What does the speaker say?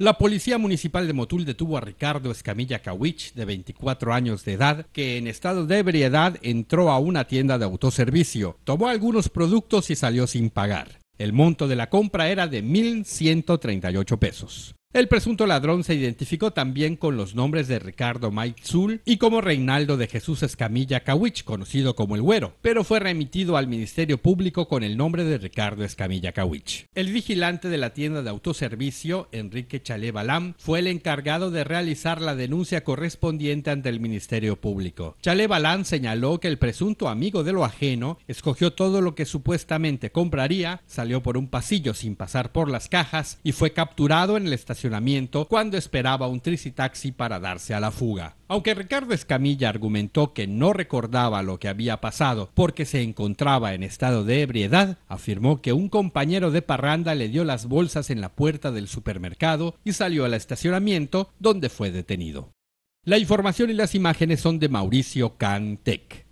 La Policía Municipal de Motul detuvo a Ricardo Escamilla Cawich, de 24 años de edad, que en estado de ebriedad entró a una tienda de autoservicio, tomó algunos productos y salió sin pagar. El monto de la compra era de 1.138 pesos. El presunto ladrón se identificó también con los nombres de Ricardo Maitzul y como Reinaldo de Jesús Escamilla Cawich, conocido como el Güero, pero fue remitido al Ministerio Público con el nombre de Ricardo Escamilla Cawich. El vigilante de la tienda de autoservicio, Enrique Chalé Balam, fue el encargado de realizar la denuncia correspondiente ante el Ministerio Público. Chalé Balam señaló que el presunto amigo de lo ajeno escogió todo lo que supuestamente compraría, salió por un pasillo sin pasar por las cajas y fue capturado en el Estación cuando esperaba un tricitaxi para darse a la fuga. Aunque Ricardo Escamilla argumentó que no recordaba lo que había pasado porque se encontraba en estado de ebriedad, afirmó que un compañero de parranda le dio las bolsas en la puerta del supermercado y salió al estacionamiento donde fue detenido. La información y las imágenes son de Mauricio Cantec.